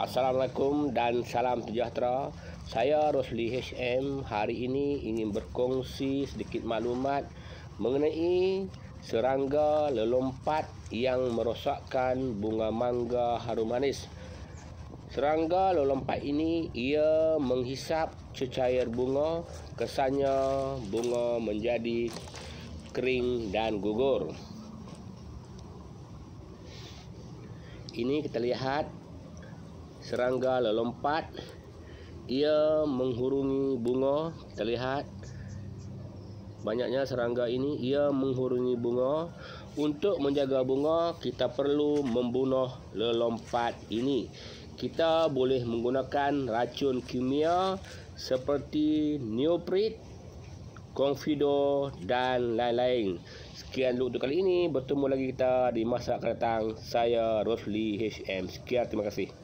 Assalamualaikum dan salam sejahtera. Saya Rosli HM hari ini ingin berkongsi sedikit maklumat mengenai serangga lelompat yang merosakkan bunga mangga harum manis. Serangga lelompat ini ia menghisap cecair bunga kesannya bunga menjadi kering dan gugur. Ini kita lihat serangga lelompat ia menghurungi bunga terlihat banyaknya serangga ini ia menghurungi bunga untuk menjaga bunga kita perlu membunuh lelompat ini kita boleh menggunakan racun kimia seperti neoprit Confido dan lain-lain Sekian dulu untuk kali ini Bertemu lagi kita di masa akan datang Saya Rosli HM Sekian terima kasih